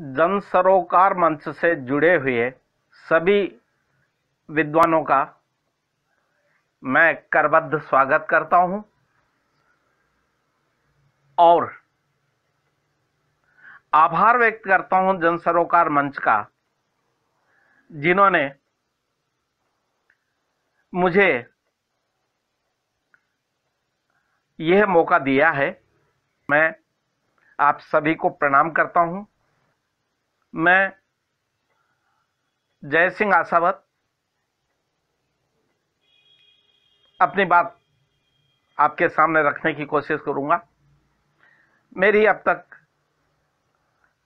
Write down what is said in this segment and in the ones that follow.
जन सरोकार मंच से जुड़े हुए सभी विद्वानों का मैं करबद्ध स्वागत करता हूं और आभार व्यक्त करता हूं जन सरोकार मंच का जिन्होंने मुझे यह मौका दिया है मैं आप सभी को प्रणाम करता हूं मैं जय सिंह आशावत अपनी बात आपके सामने रखने की कोशिश करूंगा मेरी अब तक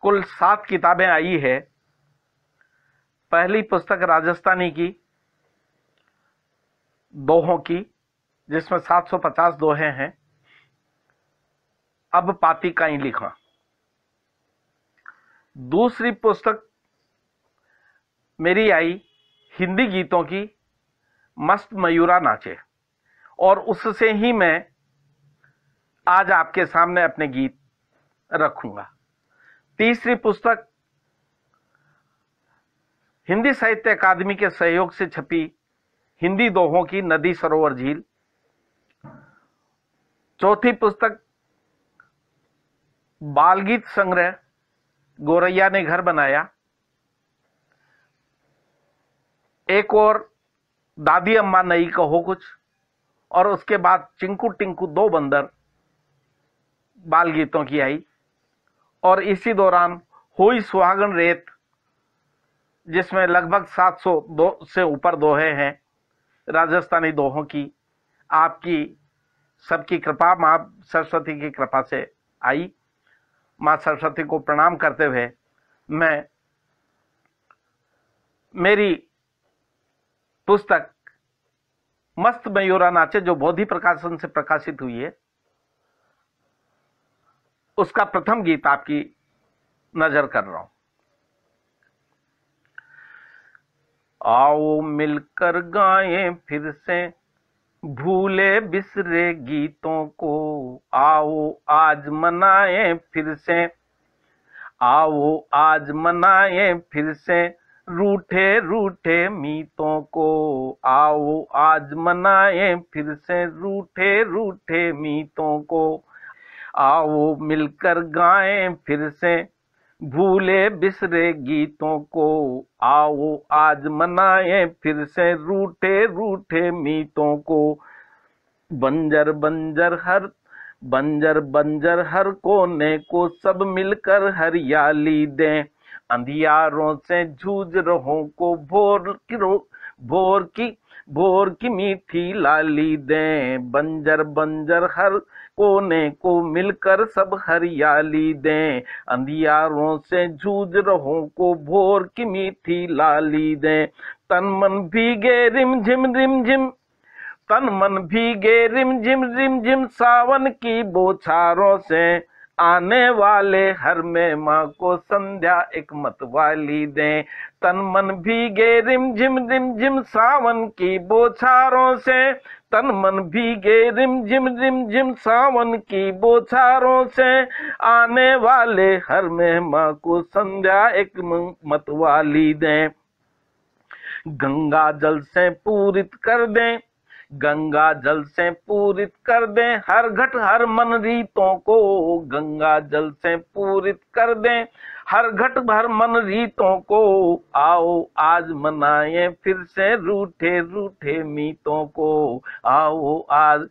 कुल सात किताबें आई है पहली पुस्तक राजस्थानी की दोहों की जिसमें 750 दोहे हैं अब पाती का ही लिखा दूसरी पुस्तक मेरी आई हिंदी गीतों की मस्त मयूरा नाचे और उससे ही मैं आज आपके सामने अपने गीत रखूंगा तीसरी पुस्तक हिंदी साहित्य अकादमी के सहयोग से छपी हिंदी दोहों की नदी सरोवर झील चौथी पुस्तक बालगीत संग्रह गोरैया ने घर बनाया एक और दादी अम्मा नहीं कहो कुछ और उसके बाद चिंकू टिंकू दो बंदर बाल गीतों की आई और इसी दौरान हुई सुहागन रेत जिसमें लगभग 700 दो से ऊपर दोहे हैं राजस्थानी दोहों की आपकी सबकी कृपा माँ सरस्वती की कृपा से आई माँ सरस्वती को प्रणाम करते हुए मैं मेरी पुस्तक मस्त मयूरा नाचे जो बोधि प्रकाशन से प्रकाशित हुई है उसका प्रथम गीत आपकी नजर कर रहा हूं आओ मिलकर गाएं फिर से भूले बिसरे गीतों को आओ आज मनाए फिर से आओ आज मनाए फिर से रूठे रूठे मीतों को आओ आज मनाए फिर से रूठे रूठे मीतों को आओ मिलकर गाएं फिर से भूले बिसरे गीतों को आओ आज मनाए फिर से रूठे रूठे मीतों को बंजर बंजर हर बंजर बंजर हर कोने को सब मिलकर हरियाली दें अंधियारों से जूझ रहों को भोर की भोर की भोर की मीठी लाली दे बंजर बंजर हर कोने को मिलकर सब हरियाली दे अंधियारों से जूझ रहो को भोर की मीठी लाली दे तन मन भीगे रिम झिम रिम झिम तन मन भीगे रिम झिम रिम झिम सावन की बोछारों से आने वाले हर में माँ को संध्या एक मत वाली दे तन मन भीगे रिम झिम रिम झिम सावन की बोछारों से तन मन भीगे रिम झिम रिम झिम सावन की बोछारों से आने वाले हर में माँ को संध्या एक मत वाली दे गंगा जल से पूरित कर दें गंगा जल से पूरित कर दे हर घट हर मन रीतों को गंगा जल से पूरित कर दे हर घट भर मन रीतों को आओ आज मनाए फिर से रूठे रूठे मीतों को आओ आज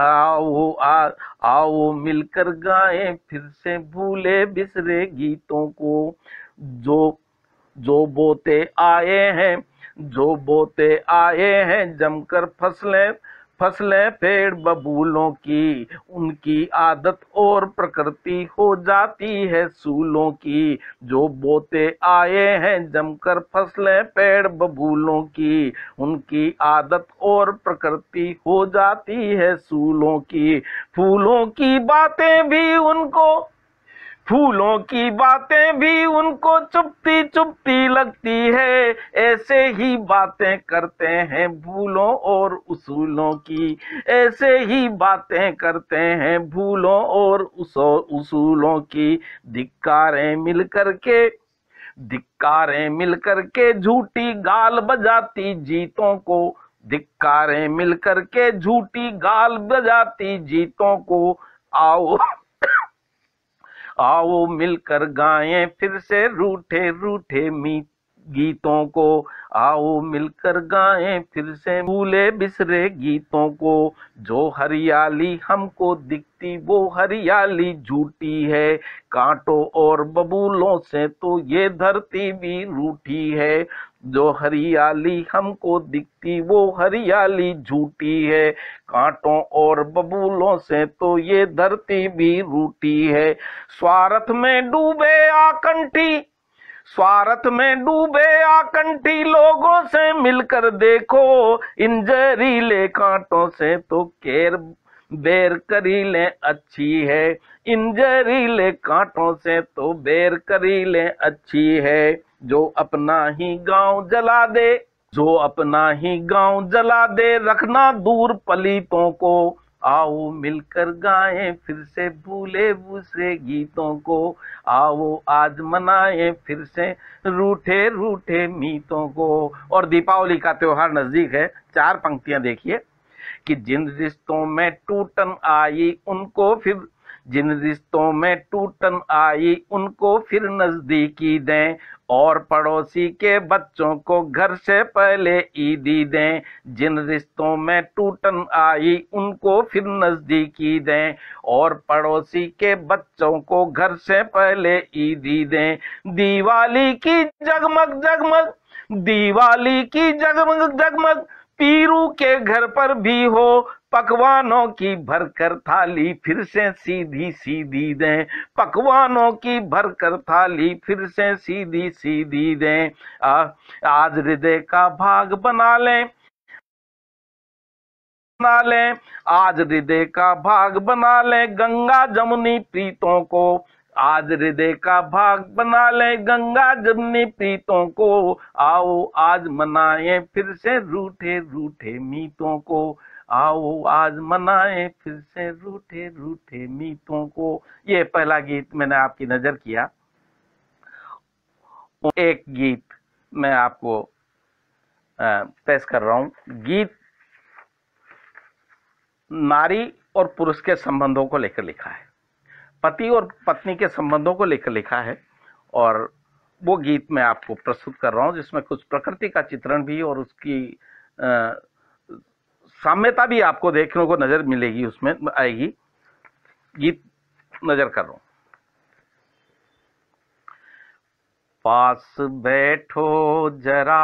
आओ आ, आओ मिलकर गाए फिर से भूले बिसरे गीतों को जो जो बोते आए हैं जो बोते आए हैं जमकर फसलें फसलें पेड़ बबूलों की उनकी आदत और प्रकृति हो जाती है सूलों की जो बोते आए हैं जमकर फसलें पेड़ बबूलों की उनकी आदत और प्रकृति हो जाती है सूलों की फूलों की बातें भी उनको फूलों की बातें भी उनको चुपती चुपती लगती है ऐसे ही बातें करते हैं भूलों और उसूलों की ऐसे ही बातें करते हैं भूलों और उसूलों की धिक्कारें मिल करके धिक्कारें मिल करके झूठी गाल बजाती जीतों को धिक्कारें मिल करके झूठी गाल बजाती जीतों को आओ आओ मिलकर गाएं फिर से रूठे रूठे मीत गीतों को आओ मिलकर गाएं फिर से भूले बिसरे गीतों को जो हरियाली हमको दिखती वो हरियाली झूठी है कांटों और बबूलों से तो ये धरती भी रूठी है जो हरियाली हमको दिखती वो हरियाली झूठी है कांटों और बबूलों से तो ये धरती भी रूठी है स्वार्थ में डूबे आकंठी स्वार्थ में डूबे आकंठी लोगों से मिलकर देखो इन जहरीले कांटों से तो केर बेर करीले अच्छी है इन जहरीले कांटों से तो बेर करीले अच्छी है जो अपना ही गांव जला दे जो अपना ही गांव जला दे रखना दूर पलीतों को आओ मिलकर गाएं फिर से भूले भूसे गीतों को आओ आज मनाएं फिर से रूठे रूठे मीतों को और दीपावली का त्योहार नजदीक है चार पंक्तियां देखिए कि जिन रिश्तों में टूटन आई उनको फिर जिन रिश्तों में टूटन आई उनको फिर नजदीकी दें और पड़ोसी के बच्चों को घर से पहले ईदी दें जिन रिश्तों में टूटन आई उनको फिर नज़दीकी दें और पड़ोसी के बच्चों को घर से पहले ईदी दें दिवाली की जगमग जगमग दिवाली की जगमग जगमग पीरू के घर पर भी हो पकवानों की भरकर थाली फिर से सीधी सीधी दें पकवानों की भरकर थाली फिर से सीधी सीधी दें आज हृदय का भाग बना लें बना लें आज हृदय का भाग बना लें गंगा जमुनी प्रीतों को आज हृदय का भाग बना ले गंगा जमनी प्रीतों को आओ आज मनाए फिर से रूठे रूठे मीतों को आओ आज मनाए फिर से रूठे रूठे मीतों को ये पहला गीत मैंने आपकी नजर किया एक गीत मैं आपको पेश कर रहा हूं गीत नारी और पुरुष के संबंधों को लेकर लिखा है पति और पत्नी के संबंधों को लेकर लिखा है और वो गीत मैं आपको प्रस्तुत कर रहा हूँ जिसमें कुछ प्रकृति का चित्रण भी और उसकी साम्यता भी आपको देखने को नजर मिलेगी उसमें आएगी गीत नजर कर रहा हूं पास बैठो जरा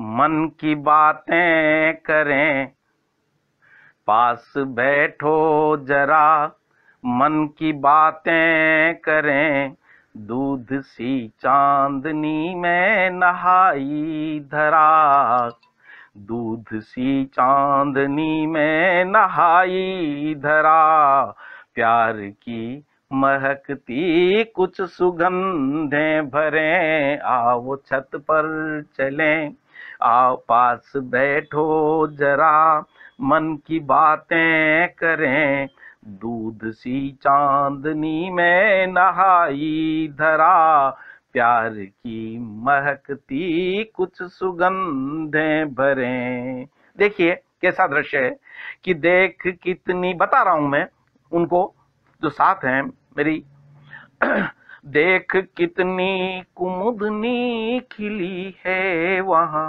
मन की बातें करें पास बैठो जरा मन की बातें करें दूध सी चांदनी में नहाई धरा दूध सी चांदनी में नहाई धरा प्यार की महकती कुछ सुगंधे भरे आओ छत पर चलें आओ पास बैठो जरा मन की बातें करें दूध सी चांदनी में नहाई धरा प्यार की महकती कुछ सुगंधे भरे देखिए कैसा दृश्य है कि देख कितनी बता रहा हूं मैं उनको जो साथ हैं मेरी देख कितनी कुमुदनी खिली है वहां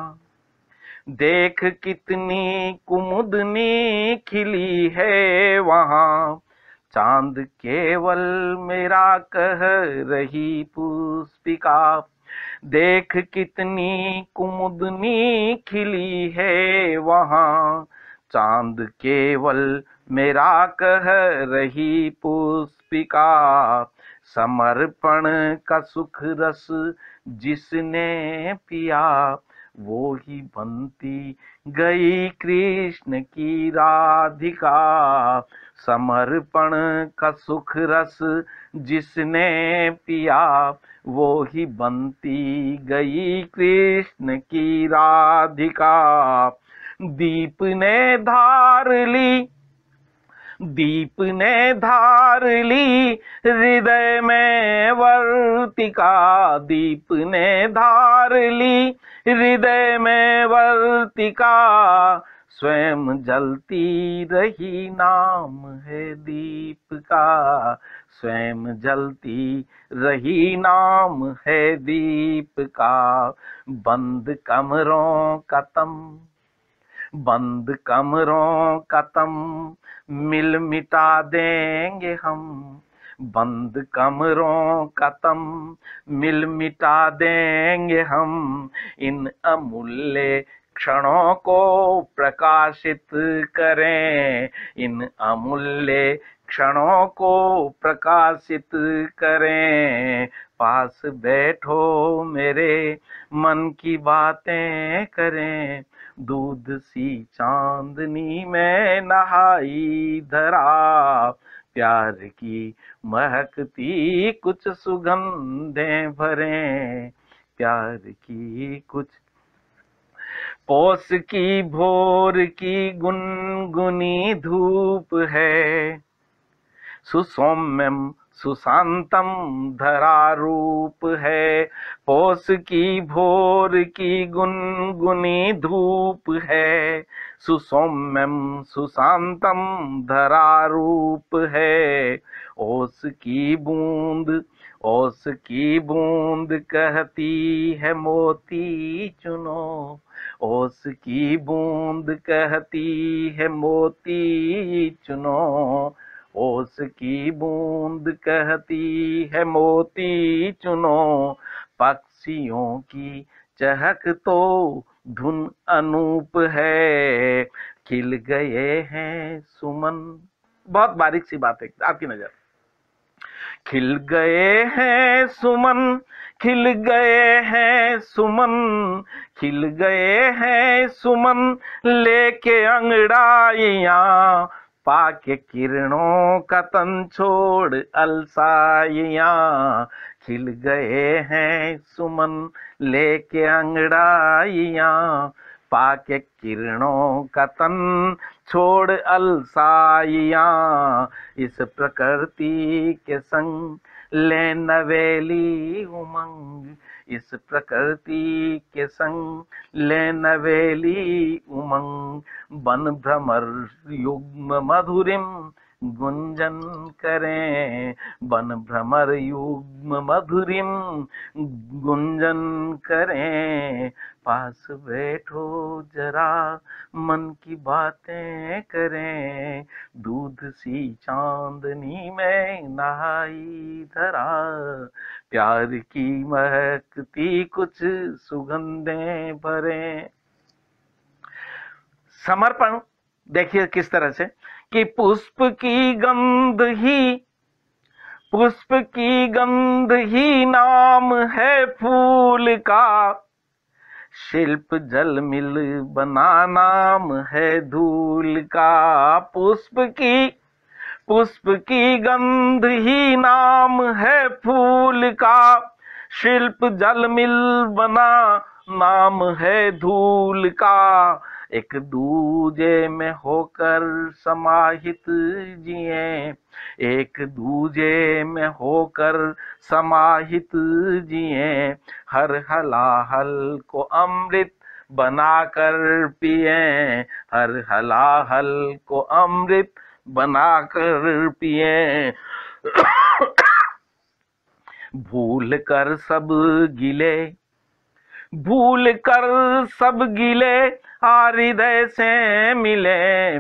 देख कितनी कुमुदनी खिली है वहा चांद केवल मेरा कह रही पुष्पिका देख कितनी कुमुदनी खिली है वहा चांद केवल मेरा कह रही पुष्पिका समर्पण का सुख रस जिसने पिया वो ही बनती गई कृष्ण की राधिका समर्पण का सुख रस जिसने पिया वो ही बनती गई कृष्ण की राधिका दीप ने धार ली दीप ने धार ली हृदय में वर्तिका दीप ने धार ली हृदय में वर्तिका स्वयं जलती रही नाम है दीप का स्वयं जलती रही नाम है दीप का बंद कमरों कतम बंद कमरों कतम मिल मिटा देंगे हम बंद कमरों का तम मिल मिटा देंगे हम इन अमूल्य क्षणों को प्रकाशित करें इन अमूल्य क्षणों को प्रकाशित करें पास बैठो मेरे मन की बातें करें दूध सी चांदनी में नहाई धरा प्यार की महकती कुछ सुगंधे भरे प्यार की कुछ पोस की भोर की गुनगुनी धूप है सुसौम्यम सुशांतम धरारूप है पोस की भोर की गुनगुनी धूप है सुसौम्यम सुशांतम धरारूप है ओस की बूंद ओस की बूंद कहती है मोती चुनो ओस की बूंद कहती है मोती चुनो ओस की बूंद कहती है मोती चुनो पक्षियों की चहक तो धुन अनूप है खिल गए हैं सुमन बहुत बारीक सी बात है आपकी नजर खिल गए हैं सुमन खिल गए हैं सुमन खिल गए हैं सुमन लेके अंगड़ाइया पापा के किरणों का तन छोड़ अलसाइया खिल गए हैं सुमन लेके अंगड़ाइया पाके किरणों का तन छोड़ अलसाइया इस प्रकृति के संग ले नवेली उमंग इस प्रकृति के संग ले नवेली उमंग बन भ्रमर युग्म मधुरिम गुंजन करें वन भ्रमर युग्म मधुरिम गुंजन करें पास बैठो जरा मन की बातें करें दूध सी चांदनी में नहाई धरा प्यार की महकती कुछ सुगंधे भरे समर्पण देखिए किस तरह से कि पुष्प की गंध ही पुष्प की गंध ही नाम है फूल का शिल्प जल मिल बना नाम है धूल का पुष्प की पुष्प की गंध ही नाम है फूल का शिल्प जल मिल बना नाम है धूल का एक दूजे में होकर समाहित जिए एक दूजे में होकर समाहित जिए हर हलाहल को अमृत बनाकर पिए हर हलाहल को अमृत बनाकर पिए भूल कर सब गिले भूल कर सब गिले हृदय से मिले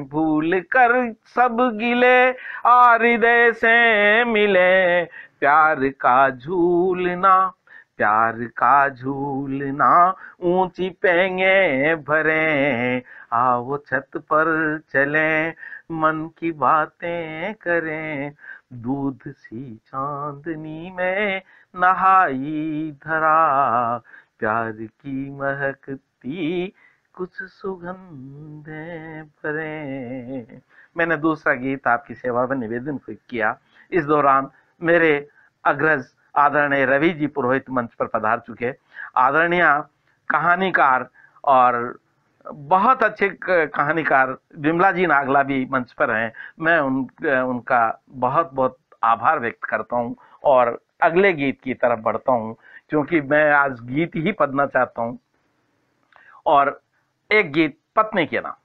भूल कर सब गिले हृदय से मिले प्यार का झूलना प्यार का झूलना ऊंची पेंगे भरे आओ छत पर चले मन की बातें करें दूध सी चांदनी में नहाई धरा प्यार की महकती कुछ सुगंधे भरे मैंने दूसरा गीत आपकी सेवा में निवेदन किया इस दौरान मेरे अग्रज आदरणीय रवि जी पुरोहित मंच पर पधार चुके आदरणीय कहानीकार और बहुत अच्छे कहानीकार विमला जी नागला भी मंच पर हैं मैं उन उनका बहुत बहुत आभार व्यक्त करता हूँ और अगले गीत की तरफ बढ़ता हूँ क्योंकि मैं आज गीत ही पढ़ना चाहता हूं और एक गीत पत्नी के नाम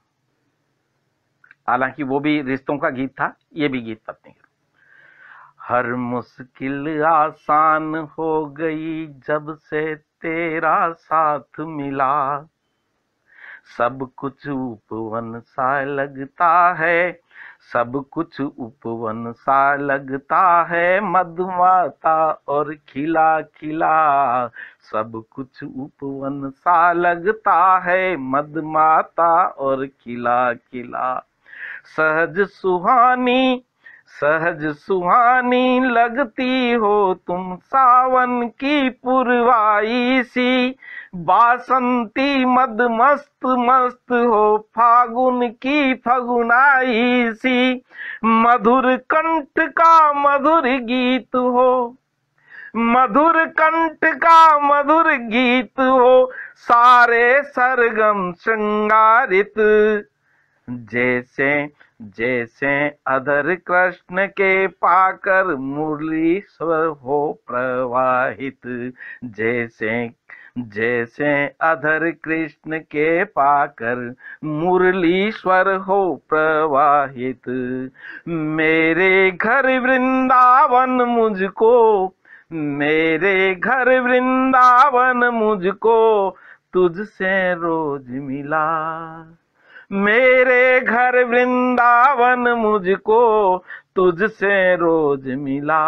हालांकि वो भी रिश्तों का गीत था ये भी गीत पत्नी के नाम हर मुश्किल आसान हो गई जब से तेरा साथ मिला सब कुछ उपवन सा लगता है सब कुछ उपवन सा लगता है मधुमाता और खिला खिला सब कुछ उपवन सा लगता है मधुमाता और खिला खिला सहज सुहानी सहज सुहानी लगती हो तुम सावन की पुरवाई सी बासंती मद मस्त मस्त हो फागुन की फगुनाई सी मधुर कंठ का मधुर गीत हो मधुर कंठ का मधुर गीत हो सारे सरगम श्रृंगारित जैसे जैसे अधर कृष्ण के पाकर मुरली स्वर हो प्रवाहित जैसे जैसे अधर कृष्ण के पाकर मुरलीश्वर हो प्रवाहित मेरे घर वृंदावन मुझको मेरे घर वृंदावन मुझको तुझसे रोज मिला मेरे घर वृंदावन मुझको तुझसे रोज मिला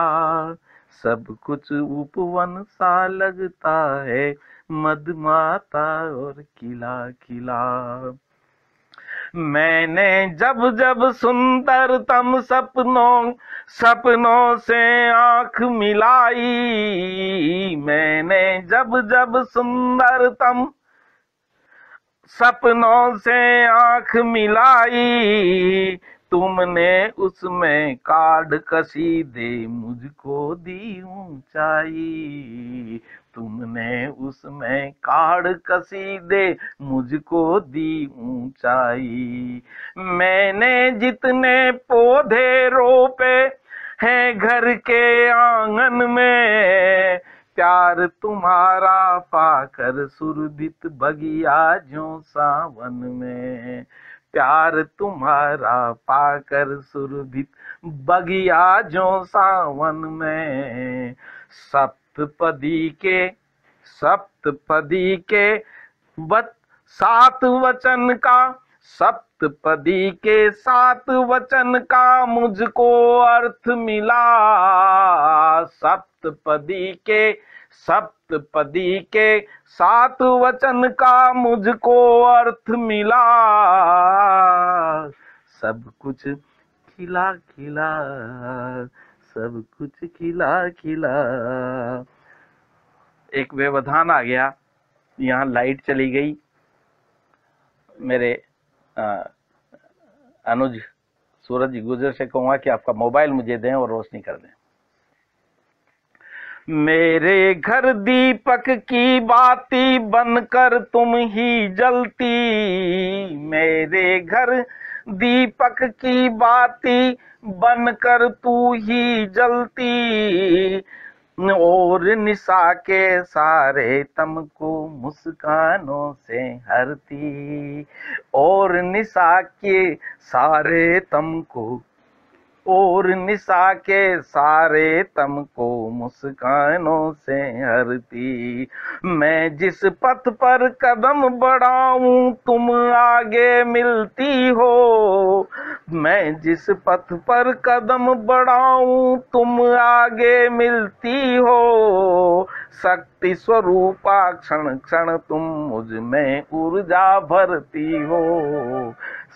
सब कुछ उपवन सा लगता है माता और किला किला मैंने जब जब तम सपनों सपनों से आंख मिलाई मैंने जब जब सुंदर तम सपनों से आंख मिलाई तुमने उसमें कार्ड कसी दे मुझको दी ऊंचाई तुमने उसमें कार्ड कसी दे मुझको दी ऊंचाई मैंने जितने पौधे रोपे हैं घर के आंगन में प्यार तुम्हारा पाकर सुरभित बगिया जो सावन में प्यार तुम्हारा पाकर सुरभित बगिया जो सावन में सब सप्तपदी के सप्तपदी के बत सात वचन का सप्तपदी के सात वचन का मुझको अर्थ मिला सप्तपदी के सप्तपदी के सात वचन का मुझको अर्थ मिला सब कुछ खिला खिला सब कुछ खिला खिला एक व्यवधान आ गया यहाँ लाइट चली गई मेरे आ, अनुज सूरज गुजर से कहूंगा कि आपका मोबाइल मुझे दें और रोशनी कर दें मेरे घर दीपक की बाती बनकर तुम ही जलती मेरे घर दीपक की बाती बनकर तू ही जलती और निशा के सारे तम को मुस्कानों से हरती और निशा के सारे तम को और निशा के सारे तम को मुस्कानों से हरती मैं जिस पथ पर कदम बढ़ाऊ तुम आगे मिलती हो मैं जिस पथ पर कदम बढ़ाऊ तुम आगे मिलती हो शक्ति स्वरूपा क्षण क्षण तुम मुझ में ऊर्जा भरती हो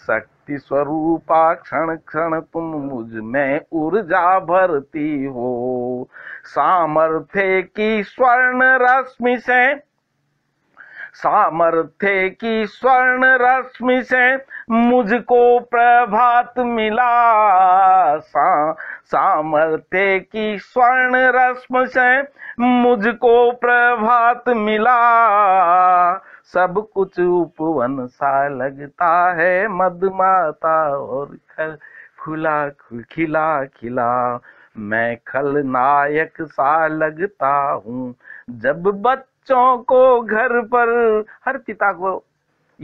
शक्ति शक्ति स्वरूपा क्षण क्षण तुम मुझ में ऊर्जा भरती हो सामर्थ्य की स्वर्ण रश्मि से सामर्थ्य की स्वर्ण रश्मि से मुझको प्रभात मिला सा, सामर्थ्य की स्वर्ण रश्मि से मुझको प्रभात मिला सब कुछ उपवन सा लगता है माता और खल खुला खिला खिला मैं नायक सा लगता हूँ जब बच्चों को घर पर हर पिता को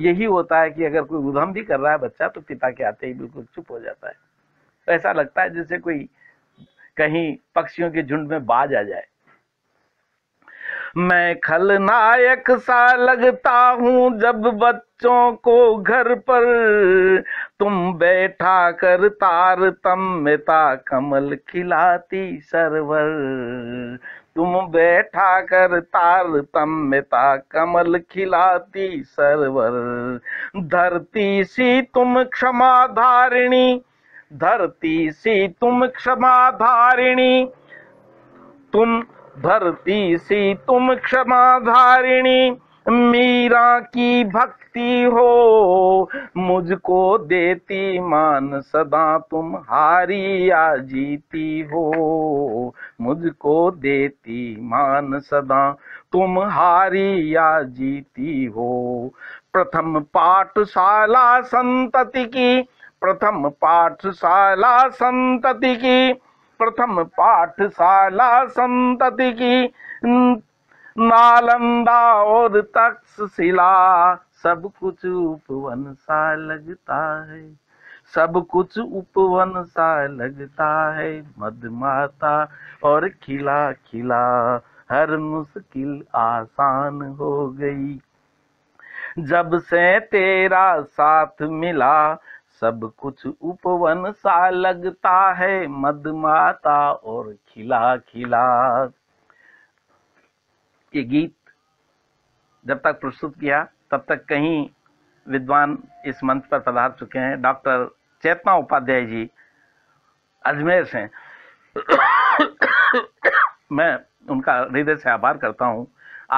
यही होता है कि अगर कोई उधम भी कर रहा है बच्चा तो पिता के आते ही बिल्कुल चुप हो जाता है ऐसा लगता है जैसे कोई कहीं पक्षियों के झुंड में बाज आ जाए मैं खलनायक सा लगता हूँ जब बच्चों को घर पर तुम बैठा कर तार तम्यता कमल खिलाती सरवर तुम बैठा कर तार तम्यता कमल खिलाती सरवर धरती सी तुम क्षमा धारिणी धरती सी तुम क्षमा धारिणी तुम भरती सी तुम क्षमा धारिणी मीरा की भक्ति हो मुझको देती मान सदा तुम हारी या जीती हो मुझको देती मान सदा तुम हारी या जीती हो प्रथम पाठशाला संतति की प्रथम पाठशाला संतति की प्रथम पाठशाला संतति की नालंदा और तक्षशिला सब कुछ उपवन सा लगता है सब कुछ उपवन सा लगता है मधमाता और खिला खिला हर मुश्किल आसान हो गई जब से तेरा साथ मिला सब कुछ उपवन सा लगता है मधमाता और खिला खिला ये गीत जब तक प्रस्तुत किया तब तक कहीं विद्वान इस मंच पर पधार चुके हैं डॉक्टर चेतना उपाध्याय जी अजमेर से मैं उनका हृदय से आभार करता हूँ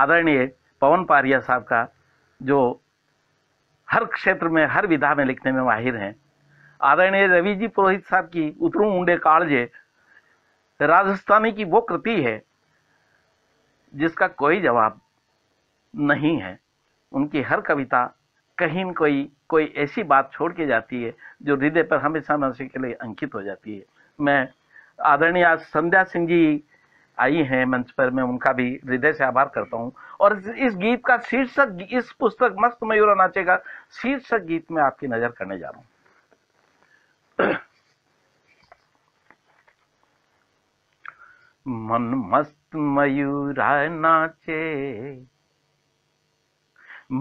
आदरणीय पवन पारिया साहब का जो हर क्षेत्र में हर विधा में लिखने में माहिर हैं आदरणीय रवि जी पुरोहित साहब की उतरू ऊंडे कालजे राजस्थानी की वो कृति है जिसका कोई जवाब नहीं है उनकी हर कविता कहीं न कोई कोई ऐसी बात छोड़ के जाती है जो हृदय पर हमेशा हमेशा के लिए अंकित हो जाती है मैं आदरणीय संध्या सिंह जी आई हैं मंच पर मैं उनका भी हृदय से आभार करता हूँ और इस गीत का शीर्षक इस पुस्तक मस्त मयूरा नाचेगा शीर्षक गीत में आपकी नजर करने जा रहा हूं मन मस्त मयूरा नाचे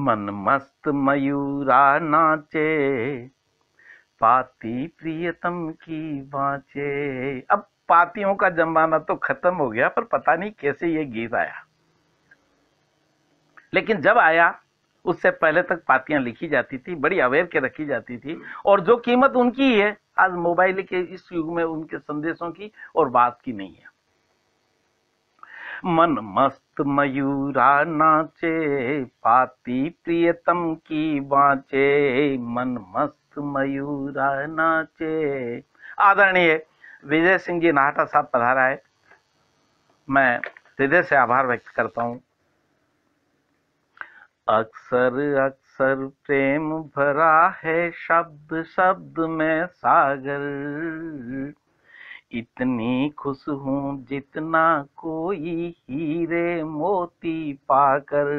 मन मस्त मयूरा नाचे पाती प्रियतम की बाचे अब पातियों का जमाना तो खत्म हो गया पर पता नहीं कैसे ये गीत आया लेकिन जब आया उससे पहले तक पातियां लिखी जाती थी बड़ी अवेयर के रखी जाती थी और जो कीमत उनकी है आज मोबाइल के इस युग में उनके संदेशों की और बात की नहीं है मन मस्त मयूरा नाचे पाती प्रियतम की बाचे मन मस्त मयूरा नाचे आदरणीय विजय सिंह जी नाहटा साहब पधारा है मैं हृदय से आभार व्यक्त करता हूँ अक्सर अक्सर प्रेम भरा है शब्द शब्द में सागर इतनी खुश हूँ जितना कोई हीरे मोती पाकर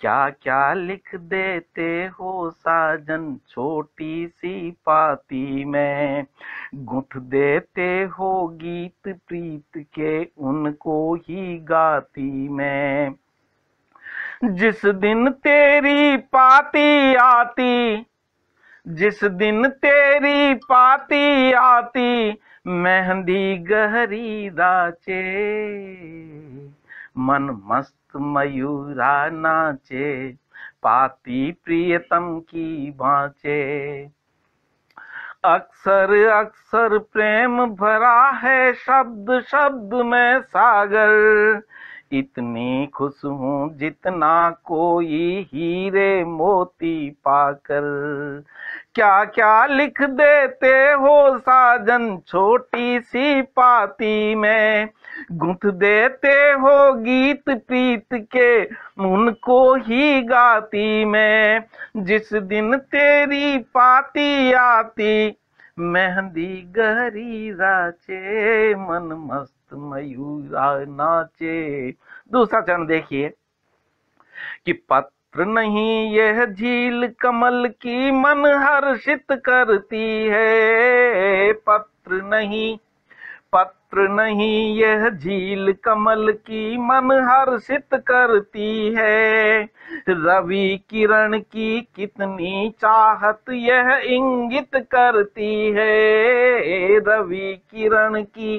क्या क्या लिख देते हो साजन छोटी सी पाती में गुथ देते हो गीत प्रीत के उनको ही गाती में जिस दिन तेरी पाती आती जिस दिन तेरी पाती आती मेहंदी गहरी दाचे मन मस्त मयूरा नाचे पाती प्रियतम की बाचे अक्सर अक्सर प्रेम भरा है शब्द शब्द में सागर इतनी खुश हूँ जितना कोई हीरे मोती पाकर क्या क्या लिख देते हो साजन छोटी सी पाती में गुंथ देते हो गीत प्रीत के मुन को ही गाती में जिस दिन तेरी पाती आती मेहंदी गहरी राचे मन मस्त मयूरा नाचे दूसरा चरण देखिए कि पत नहीं यह झील कमल की मन हर्षित करती है पत्र नहीं पत्र नहीं यह झील कमल की मन हर्षित करती है रवि किरण की कितनी चाहत यह इंगित करती है रवि किरण की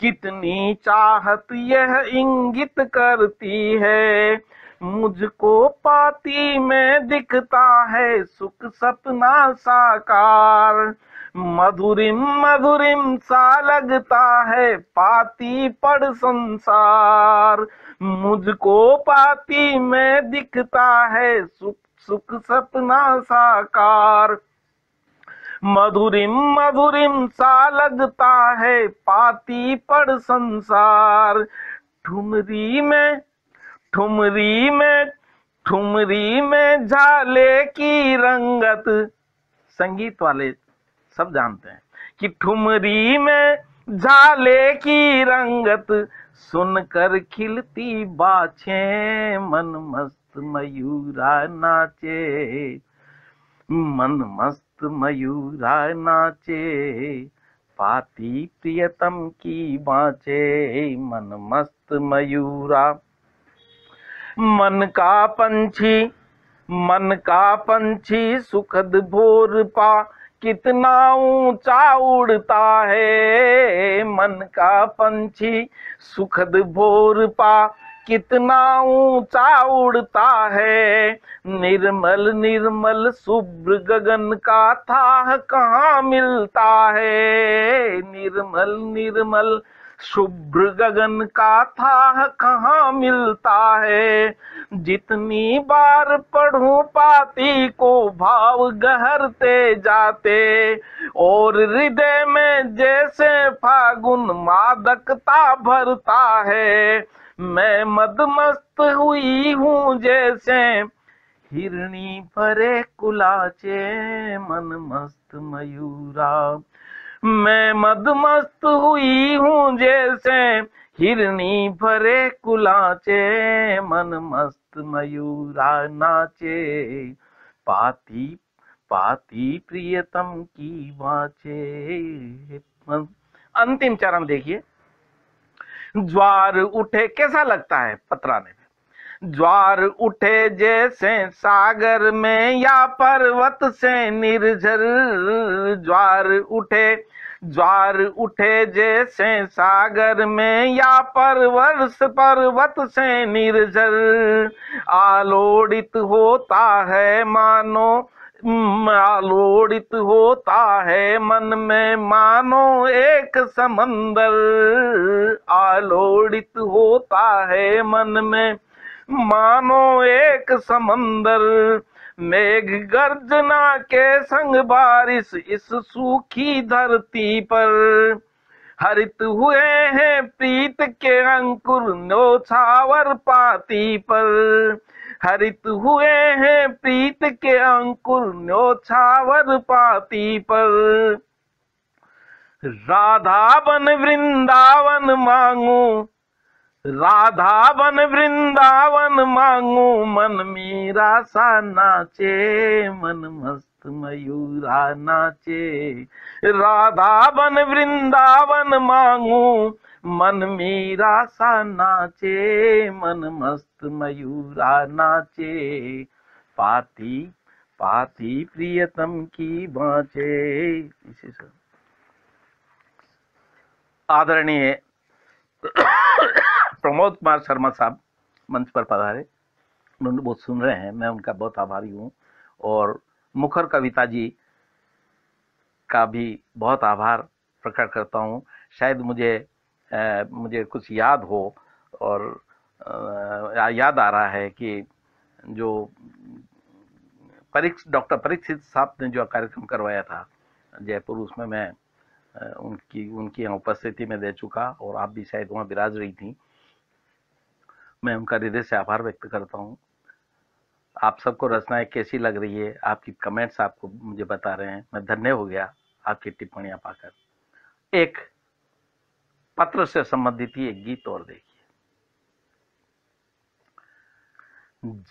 कितनी चाहत यह इंगित करती है मुझको पाती में दिखता है सुख सपना साकार मधुरिम मधुरिम सा लगता है पाती पढ़ संसार मुझको पाती में दिखता है सुख सुख सपना साकार मधुरिम मधुरिम सा लगता है पाती पढ़ संसार ठुमरी में ठुमरी में ठुमरी में झाले की रंगत संगीत वाले सब जानते हैं कि ठुमरी में झाले की रंगत सुनकर खिलती बाछे मन मस्त मयूरा नाचे मन मस्त मयूरा नाचे पाती प्रियतम की बाचे मन मस्त मयूरा मन का पंछी मन का पंछी सुखद भोर पा कितना ऊंचा उड़ता है मन का पंछी सुखद भोर पा कितना ऊंचा उड़ता है निर्मल निर्मल शुभ्र गगन का था कहाँ मिलता है निर्मल निर्मल शुभ्र गगन का था कहा मिलता है जितनी बार पढ़ू पाती को भाव गहरते जाते और हृदय में जैसे फागुन मादकता भरता है मैं मदमस्त हुई हूँ जैसे हिरणी भरे कुलाचे मन मस्त मयूरा मैं मदमस्त हुई हूँ जैसे हिरनी भरे कुलाचे मन मस्त मयूरा नाचे पाती पाती प्रियतम की बाचे अंतिम चरण देखिए ज्वार उठे कैसा लगता है पत्रा ने ज्वार उठे जैसे सागर में या पर्वत से निर्जर ज्वार उठे ज्वार उठे जैसे सागर में या परवर्ष पर्वत से निर्जर आलोड़ित होता है मानो आलोड़ित होता है मन में मानो एक समंदर आलोड़ित होता है मन में मानो एक समंदर मेघ गर्जना के संग बारिश इस सूखी धरती पर हरित हुए हैं प्रीत के अंकुर नोछावर पाती पर हरित हुए हैं प्रीत के अंकुर नोछावर पाती पर राधा बन वृंदावन मांगू राधावन वृंदावन मांगू मन मेरा सा नाचे मन मस्त मयूरा नाचे राधावन वृंदावन मांगू मन मेरा सा नाचे मन मस्त मयूरा नाचे पाती पाती प्रियतम की बाचे इसी आदरणीय प्रमोद कुमार शर्मा साहब मंच पर पधारे उन्होंने बहुत सुन रहे हैं मैं उनका बहुत आभारी हूँ और मुखर कविता जी का भी बहुत आभार प्रकट करता हूँ शायद मुझे आ, मुझे कुछ याद हो और आ, याद आ रहा है कि जो परीक्ष डॉक्टर परीक्षित साहब ने जो कार्यक्रम करवाया था जयपुर उसमें मैं उनकी उनकी यहाँ उपस्थिति में दे चुका और आप भी शायद वहाँ विराज रही थी मैं उनका हृदय से आभार व्यक्त करता हूँ आप सबको रचनाएं कैसी लग रही है आपकी कमेंट्स आपको मुझे बता रहे हैं मैं धन्य हो गया आपकी टिप्पणियां पाकर एक पत्र से संबंधित ही एक गीत और देखिए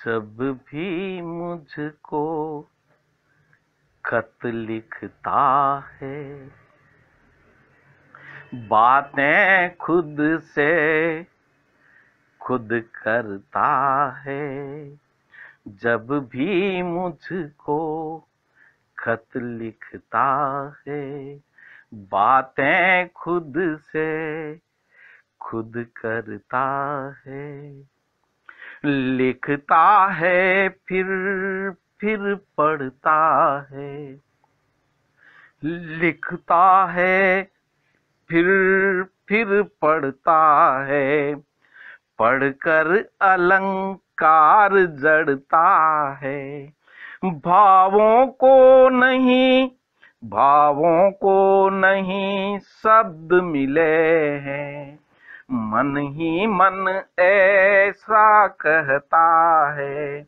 जब भी मुझको खत लिखता है बातें खुद से खुद करता है जब भी मुझको खत लिखता है बातें खुद से खुद करता है लिखता है फिर फिर पढ़ता है लिखता है फिर फिर पढ़ता है पढ़कर अलंकार जड़ता है भावों को नहीं भावों को नहीं शब्द मिले हैं मन ही मन ऐसा कहता है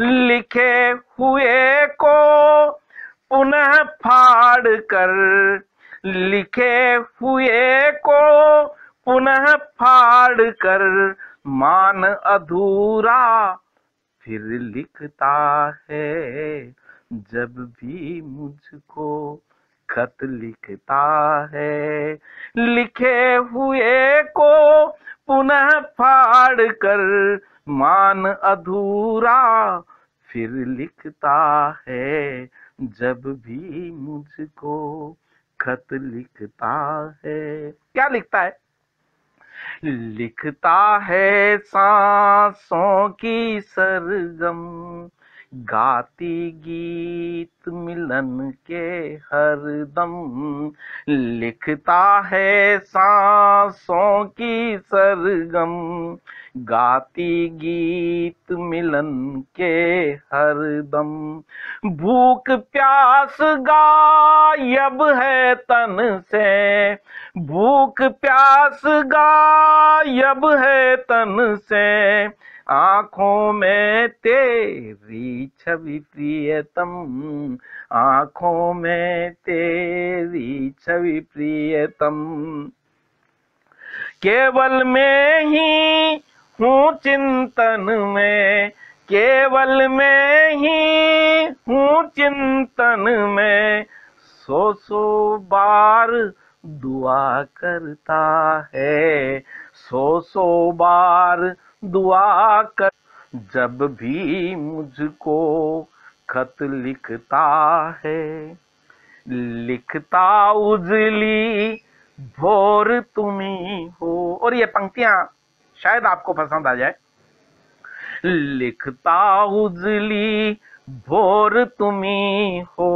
लिखे हुए को पुनः फाड़ कर लिखे हुए को पुनः फाड़ कर मान अधूरा फिर लिखता है जब भी मुझको खत लिखता है लिखे हुए को पुनः फाड़ कर मान अधूरा फिर लिखता है जब भी मुझको खत लिखता है क्या लिखता है लिखता है सांसों की सरगम गाती गीत मिलन के हर दम लिखता है सांसों की सरगम गाती गीत मिलन के हर दम भूख प्यास गायब है तन से भूख प्यास गायब है तन से आंखों में तेरी छवि प्रियतम आंखों में तेरी छवि प्रियतम केवल में ही हूँ चिंतन में केवल में ही हूँ चिंतन में सो सो बार दुआ करता है सो सो बार दुआ कर जब भी मुझको खत लिखता है लिखता उजली भोर तुम्ही हो और ये पंक्तियां शायद आपको पसंद आ जाए लिखता उजली भोर तुम्ही हो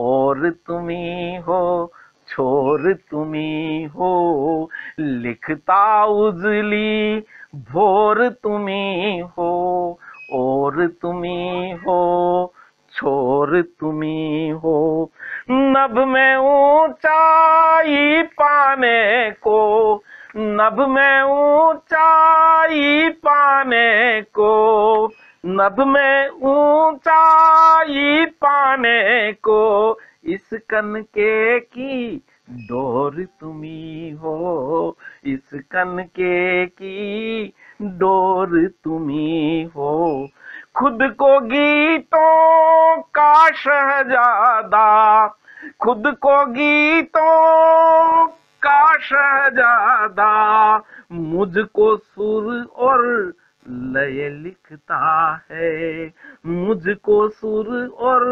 और तुम्ही हो छोर तुम्ही हो लिखता उजली भोर तुम्हें हो और तुम्हें हो छोर तुम्हें हो नब में ऊंचाई पाने को नब में ऊंचाई पाने को नभ में ऊंचाई पाने को इस कन के की डोर तुम्ही हो इस कन के की डोर तुम्ही हो खुद को गीतों का शहजादा खुद को गीतों का शहजादा मुझको सुर और लय लिखता है मुझको सुर और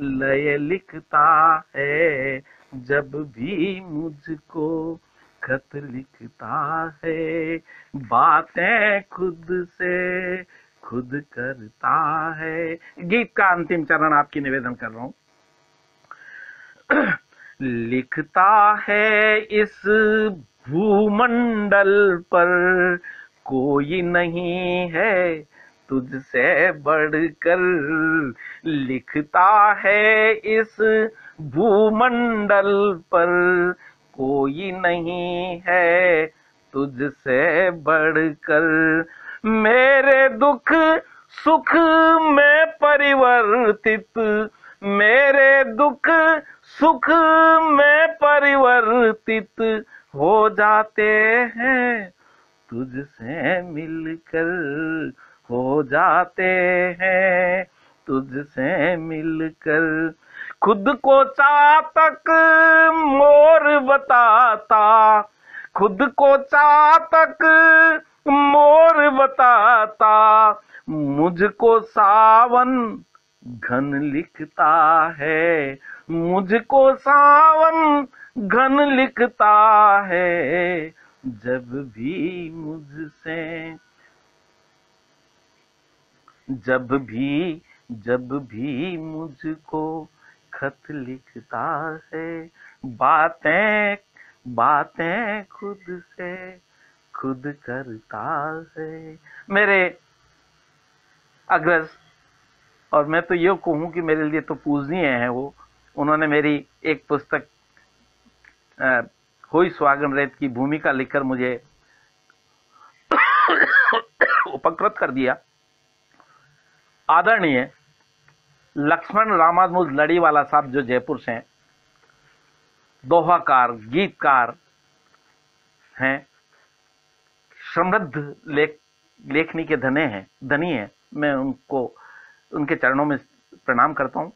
लय लिखता है जब भी मुझको खत लिखता है बातें खुद से खुद करता है गीत का अंतिम चरण आपकी निवेदन कर रहा हूं लिखता है इस भूमंडल पर कोई नहीं है तुझसे बढ़कर लिखता है इस भूमंडल पर कोई नहीं है तुझसे बढ़कर मेरे दुख सुख में परिवर्तित मेरे दुख सुख में परिवर्तित हो जाते हैं तुझसे मिलकर हो जाते हैं तुझसे मिलकर खुद को चातक मोर बताता खुद को चातक मोर बताता मुझको सावन घन लिखता है मुझको सावन घन लिखता है जब भी मुझसे जब भी जब भी मुझको खत लिखता है बातें बातें खुद से खुद करता है मेरे अग्रज और मैं तो ये कहूँ कि मेरे लिए तो पूजनीय है वो उन्होंने मेरी एक पुस्तक हुई स्वागन रेत की भूमिका लिखकर मुझे उपकृत कर दिया आदरणीय लक्ष्मण रामानुज लड़ीवाला साहब जो जयपुर से हैं दोहाकार गीतकार हैं समृद्ध लेख लेखनी के धने हैं धनी हैं मैं उनको उनके चरणों में प्रणाम करता हूं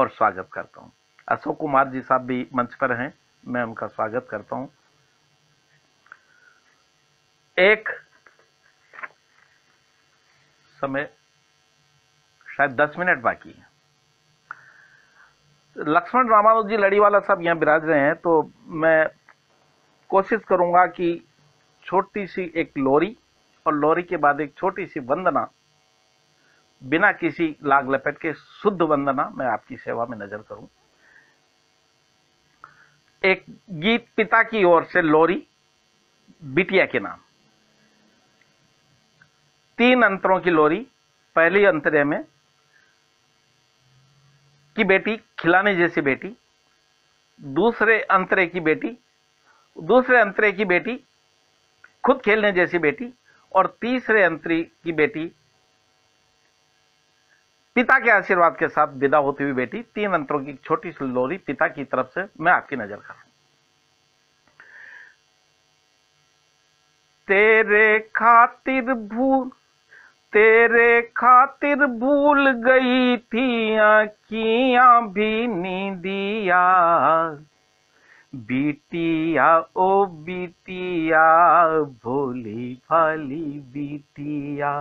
और स्वागत करता हूं अशोक कुमार जी साहब भी मंच पर हैं मैं उनका स्वागत करता हूं एक समय शायद दस मिनट बाकी है लक्ष्मण रामानुज जी लड़ीवाला साहब यहाँ बिराज रहे हैं तो मैं कोशिश करूंगा कि छोटी सी एक लोरी और लोरी के बाद एक छोटी सी वंदना बिना किसी लाग लपेट के शुद्ध वंदना मैं आपकी सेवा में नजर करूं एक गीत पिता की ओर से लोरी बिटिया के नाम तीन अंतरों की लोरी पहली अंतरे में की बेटी खिलाने जैसी बेटी दूसरे अंतरे की बेटी दूसरे अंतरे की बेटी खुद खेलने जैसी बेटी और तीसरे अंतरी की बेटी पिता के आशीर्वाद के साथ विदा होती हुई बेटी तीन अंतरों की छोटी सी लोरी पिता की तरफ से मैं आपकी नजर कर तेरे खातिर भू तेरे खातिर भूल गई थी आखिया भी नींदिया बीतिया ओ बीतिया भोली भाली बीतिया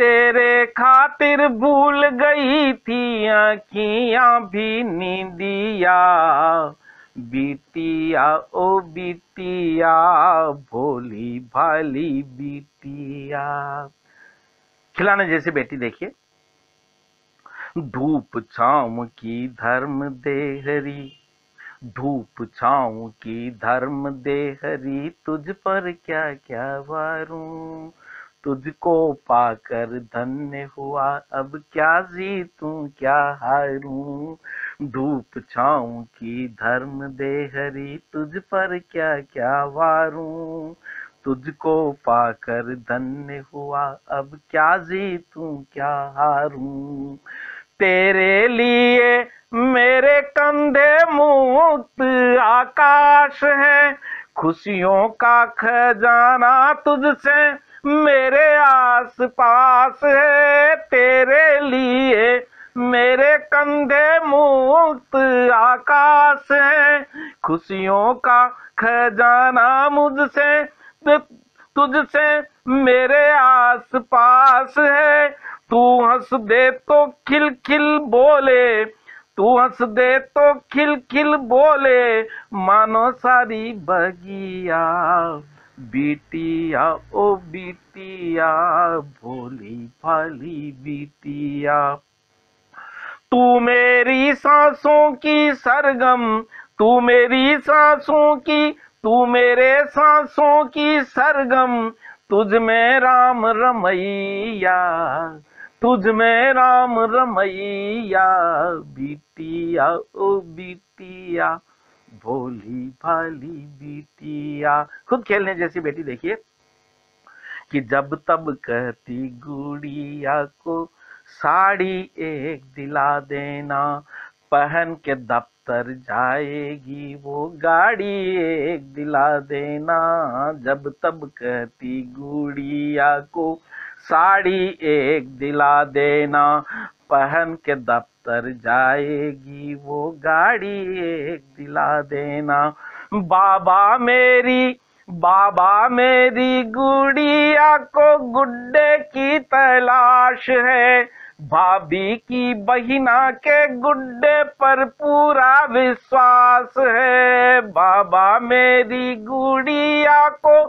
तेरे खातिर भूल गई थी आखिया भी नींदिया बीतिया ओ बीतिया भोली भाली बीतिया खिलाने जैसी बेटी देखिए धूप छाव की धर्म दे हरी धूप छाव की धर्म दे हरी तुझ पर क्या क्या वारू तुझको पाकर धन्य हुआ अब क्या जी तू क्या हारू धूप छाऊ की धर्म दे हरी तुझ पर क्या क्या वारू तुझको पाकर धन्य हुआ अब क्या जीतूं क्या हारूं तेरे लिए मेरे कंधे मुक्त आकाश है खुशियों का खजाना तुझसे मेरे आस पास है तेरे लिए मेरे कंधे मुक्त आकाश है खुशियों का खजाना मुझसे तुझसे मेरे आस पास है तू हंस दे तो खिल खिल बोले तू हंस दे तो खिल खिल बोले मानो सारी बगिया बीटिया ओ बीटिया भोली भाली बीटिया तू मेरी सांसों की सरगम तू मेरी सांसों की तू मेरे सांसों की सरगम तुझ में राम रमैया तुझ में राम रमैया बीतिया ओ बीतिया भोली भाली बीतिया खुद खेलने जैसी बेटी देखिए कि जब तब कहती गुड़िया को साड़ी एक दिला देना पहन के दफ्तर जाएगी वो गाड़ी एक दिला देना जब तब कहती गुड़िया को साड़ी एक दिला देना पहन के दफ्तर जाएगी वो गाड़ी एक दिला देना बाबा मेरी बाबा मेरी गुड़िया को गुड्डे की तलाश है भाभी की बहिना के गुड्डे पर पूरा विश्वास है बाबा मेरी गुड़िया को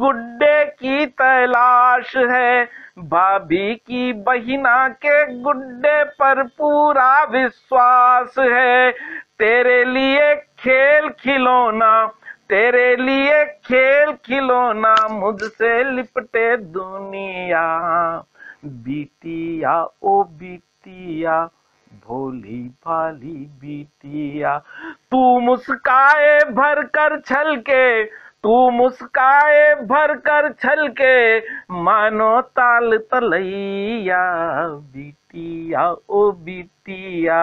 गुड्डे की तलाश है भाभी की बहिना के गुड्डे पर पूरा विश्वास है तेरे लिए खेल खिलौना तेरे लिए खेल खिलौना मुझसे लिपटे दुनिया बीतिया ओ बीतिया भोली भाली बीतिया तू मुस्काए भर कर छल के तू मुस्काए भर कर छल के मानो ताल तलैया बीतिया ओ बीतिया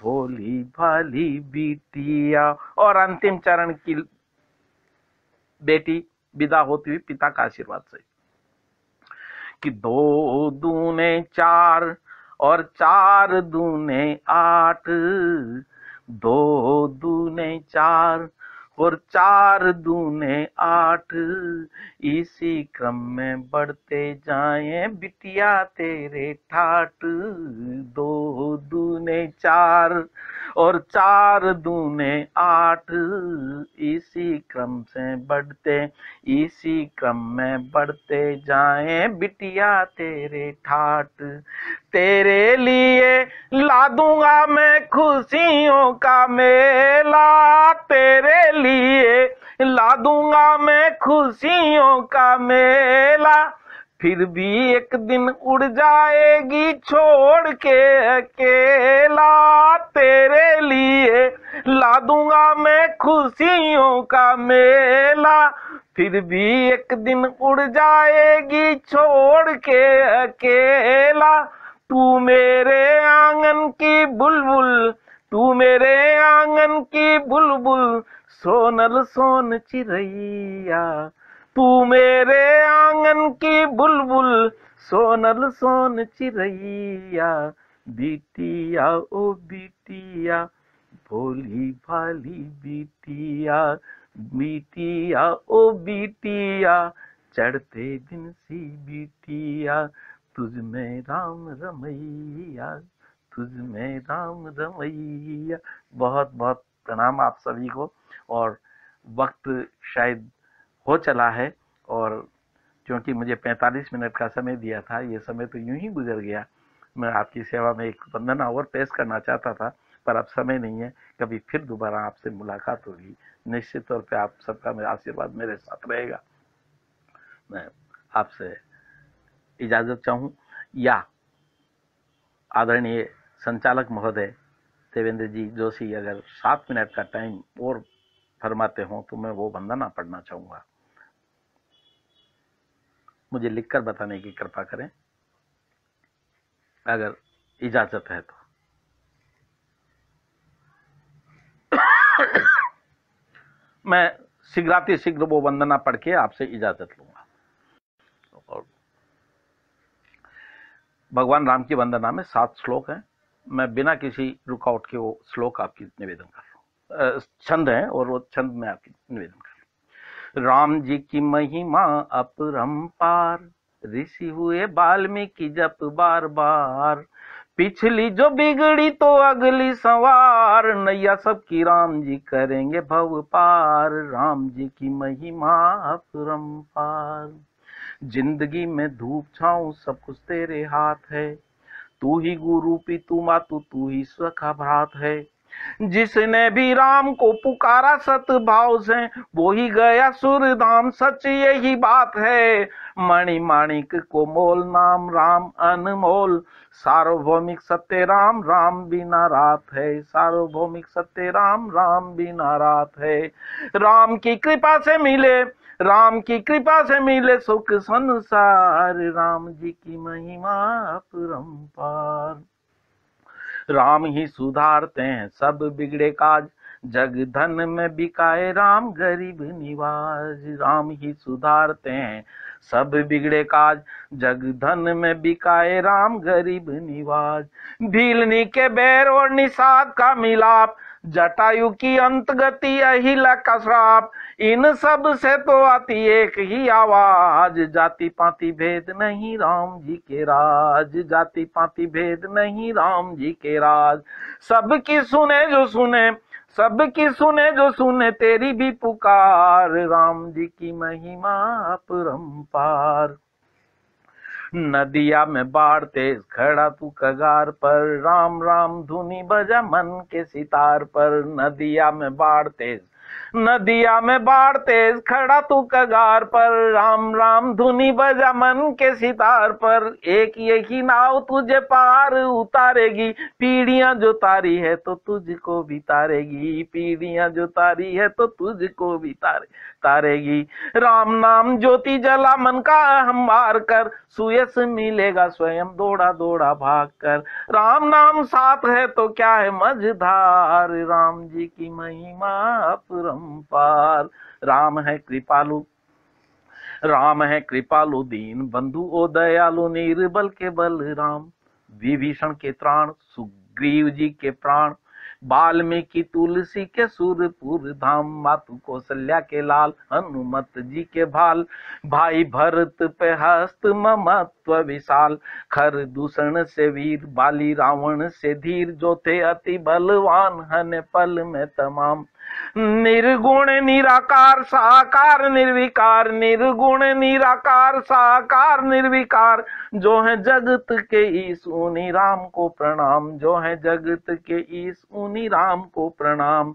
भोली भाली बीतिया और अंतिम चरण की बेटी विदा होती हुई पिता का आशीर्वाद सही कि दो दूने चार और चार दूने आठ दो दूने चार और चार दूने आठ इसी क्रम में बढ़ते जाए बिटिया तेरे ठाट दो दूने चार और चार दूने आठ इसी क्रम से बढ़ते इसी क्रम में बढ़ते जाए बिटिया तेरे ठाट तेरे लिए ला दूंगा मैं खुशियों का मेला तेरे लिए ला दूंगा मैं खुशियों का मेला फिर भी एक दिन उड़ जाएगी छोड़ के अकेला तेरे लिए ला दूंगा मैं खुशियों का मेला फिर भी एक दिन उड़ जाएगी छोड़ के अकेला तू मेरे आंगन की बुलबुल तू मेरे आंगन की बुलबुल सोनल सोन चिरैया पप्पू मेरे आंगन की बुलबुल सोनल सोन चिरैया बीतिया ओ बीतिया भोली भाली बीतिया बीतिया ओ बीतिया चढ़ते दिन सी बीतिया तुझ में राम रमैया तुझ में राम रमैया बहुत बहुत प्रणाम आप सभी को और वक्त शायद हो चला है और क्योंकि मुझे 45 मिनट का समय दिया था ये समय तो यूं ही गुजर गया मैं आपकी सेवा में एक वंदना और पेश करना चाहता था पर अब समय नहीं है कभी फिर दोबारा आपसे मुलाकात होगी निश्चित तौर पे आप सबका मेरा आशीर्वाद मेरे साथ रहेगा मैं आपसे इजाज़त चाहूँ या आदरणीय संचालक महोदय देवेंद्र जी जोशी अगर सात मिनट का टाइम और फरमाते हों तो मैं वो वंदना पढ़ना चाहूँगा मुझे लिखकर बताने की कृपा करें अगर इजाजत है तो मैं शीघ्राति शीघ्र वो वंदना पढ़ के आपसे इजाजत लूंगा और भगवान राम की वंदना में सात श्लोक हैं मैं बिना किसी रुकावट के वो श्लोक आपकी निवेदन कर रहा हूँ छंद है और वो छंद मैं आपकी निवेदन राम जी की महिमा अपरंपार ऋषि हुए बाल्मीकि जप बार बार पिछली जो बिगड़ी तो अगली सवार नैया सबकी राम जी करेंगे भव पार राम जी की महिमा अपरम पार जिंदगी में धूप छाऊ सब कुछ तेरे हाथ है तू ही गुरु पी तू मातु तू ही स्वखा भ्रात है जिसने भी राम को पुकारा सत भाव से वो ही गया सुर धाम सच यही बात है मणि माणिक को मोल नाम राम अनमोल सार्वभौमिक सत्य राम राम बिना रात है सार्वभौमिक सत्य राम राम बिना रात है राम की कृपा से मिले राम की कृपा से मिले सुख संसार राम जी की महिमा परम्पार राम ही सुधारते हैं सब बिगड़े काज जग धन में बिकाए राम गरीब निवाज राम ही सुधारते हैं सब बिगड़े काज जग धन में बिकाए राम गरीब निवाज भीलनी के बैर और निषाद का मिलाप जटायु की अंत गति अहिला का श्राप इन सब से तो आती एक ही आवाज जाति पाति भेद नहीं राम जी के राज जाति पाति भेद नहीं राम जी के राज सब की सुने जो सुने सब की सुने जो सुने तेरी भी पुकार राम जी की महिमा अपरंपार नदिया में बाढ़ तेज खड़ा तू कगार पर राम राम धुनी बजा मन के सितार पर नदिया में बाढ़ तेज नदिया में बाढ़ तेज खड़ा तू कगार पर राम राम धुनी बजा मन के सितार पर एक यही नाव तुझे पार उतारेगी पीढ़ियां जो तारी है तो तुझको भी तारेगी पीढ़ियां जो तारी है तो तुझको भी तारे रहेगी राम नाम ज्योति जला मन का अहम मार कर सुयस मिलेगा स्वयं दौड़ा दौड़ा भाग कर राम नाम साथ है तो क्या है मझधार राम जी की महिमा अपरम पार राम है कृपालु राम है कृपालु दीन बंधु ओ दयालु निर्बल के बल राम विभीषण के त्राण सुग्रीव जी के प्राण वाल्मीकि तुलसी के सुरपुर धाम मातु कौशल्या के लाल हनुमत जी के भाल भाई भरत पे हस्त ममत्व विशाल खर दूषण से वीर बाली रावण से धीर जो थे अति बलवान हन पल में तमाम निर्गुण निराकार साकार निर्विकार निर्गुण निराकार साकार निर्विकार जो है जगत के ईस राम को प्रणाम जो है जगत के ईस राम को प्रणाम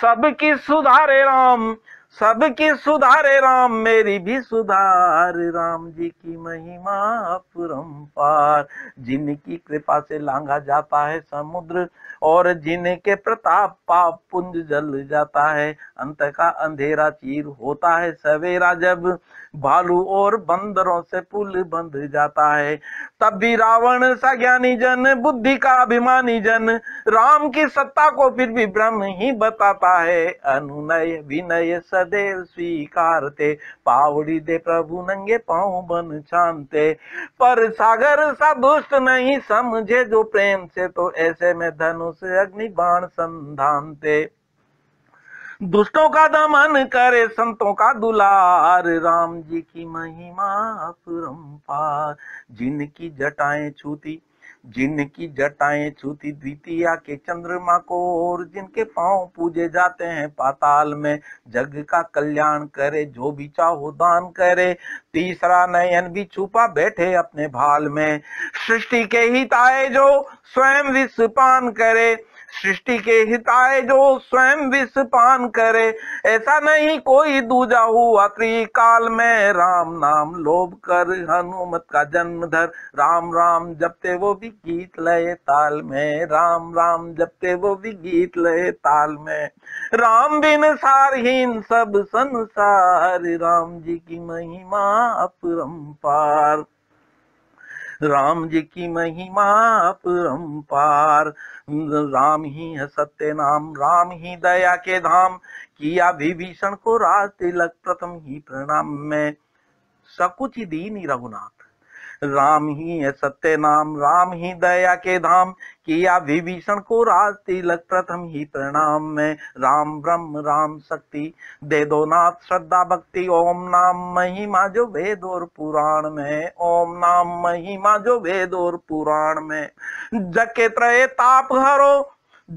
सबकी सुधारे राम सबकी सुधारे राम मेरी भी सुधार राम जी की महिमा पार जिनकी कृपा से लांगा जाता है समुद्र और जिनके प्रताप पाप पुंज जल जाता है अंत का अंधेरा चीर होता है सवेरा जब भालू और बंदरों से पुल बंध जाता है तब भी रावण सा ज्ञानी जन बुद्धि का अभिमानी जन राम की सत्ता को फिर भी ब्रह्म ही बताता है अनुनय विनय सदैव स्वीकारते पावड़ी दे प्रभु नंगे पाँव बन छानते पर सागर सा दुष्ट नहीं समझे जो प्रेम से तो ऐसे में धनुष अग्नि बाण संधानते दुष्टों का दमन करे संतों का दुलार राम जी की महिमा अपरंपार जिनकी जटाएं छूती जिनकी जटाएं छूती द्वितीया के चंद्रमा को और जिनके पांव पूजे जाते हैं पाताल में जग का कल्याण करे जो भी चाहो दान करे तीसरा नयन भी छुपा बैठे अपने भाल में सृष्टि के हित आए जो स्वयं विश्वपान करे सृष्टि के हिताय जो स्वयं विष पान करे ऐसा नहीं कोई दूजा हुआ त्रिकाल में राम नाम लोभ कर हनुमत का जन्म धर राम राम जपते वो भी गीत लय ताल में राम राम जपते वो भी गीत लय ताल में राम बिन सारहीन सब संसार राम जी की महिमा अपरंपार राम जी की महिमा परम्पार राम ही है सत्य नाम राम ही दया के धाम किया विभीषण को राज तिलक प्रथम ही प्रणाम में सकुच दीन रघुनाथ राम ही है सत्य नाम राम ही दया के धाम किया विभीषण को राज तिलक प्रथम ही प्रणाम में राम ब्रह्म राम शक्ति दे दो नाथ श्रद्धा भक्ति ओम नाम महिमा जो वेद और पुराण में ओम नाम महिमा जो वेद और पुराण में जके त्रय ताप हरो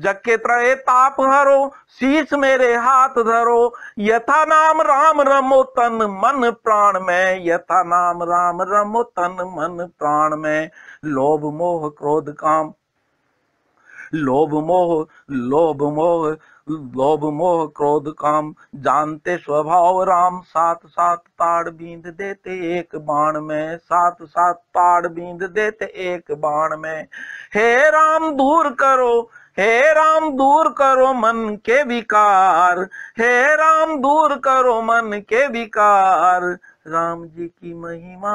जके त्रय ताप हरो शीश मेरे हाथ धरो यथा नाम राम रमो तन मन प्राण में यथा नाम राम रमो तन मन प्राण में लोभ मोह क्रोध काम लोभ मोह लोभ मोह लोभ मोह क्रोध काम जानते स्वभाव राम सात सात ताड़ बींद देते एक बाण में सात सात ताड़ बींद देते एक बाण में हे राम दूर करो हे राम दूर करो मन के विकार हे राम दूर करो मन के विकार राम जी की महिमा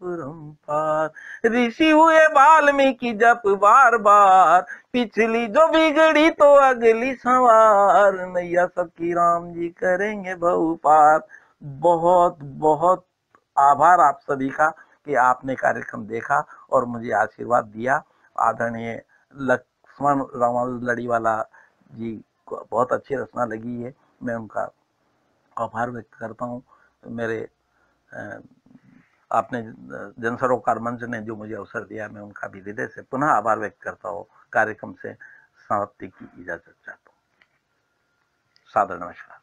पार ऋषि हुए वाल्मीकि जप बार बार पिछली जो बिगड़ी तो अगली सवार नैया सबकी राम जी करेंगे बहु पार बहुत बहुत आभार आप सभी का कि आपने कार्यक्रम देखा और मुझे आशीर्वाद दिया आदरणीय लक्ष्मण लड़ी लड़ीवाला जी को बहुत अच्छी रचना लगी है मैं उनका आभार व्यक्त करता हूँ मेरे आपने जन सरोकार मंच ने जो मुझे अवसर दिया मैं उनका भी हृदय से पुनः आभार व्यक्त करता हूँ कार्यक्रम से समाप्ति की इजाजत चाहता हूँ सादर नमस्कार